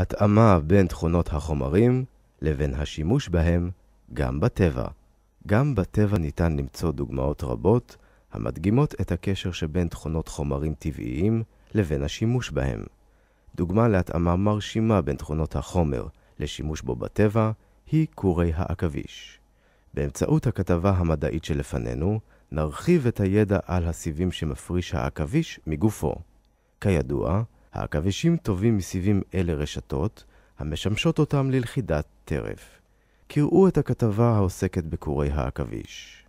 התאמה בין תכונות החומרים לבין השימוש בהם גם בטבע. גם בטבע ניתן למצוא דוגמאות רבות המדגימות את הקשר שבין תכונות חומרים טבעיים לבין השימוש בהם. דוגמה להתאמה מרשימה בין תכונות החומר לשימוש בו בטבע היא כורי העכביש. באמצעות הכתבה המדעית שלפנינו, נרחיב את הידע על הסיבים שמפריש העכביש מגופו. כידוע, העכבישים טובים מסיבים אלה רשתות, המשמשות אותם ללכידת טרף. קראו את הכתבה העוסקת בקורי העכביש.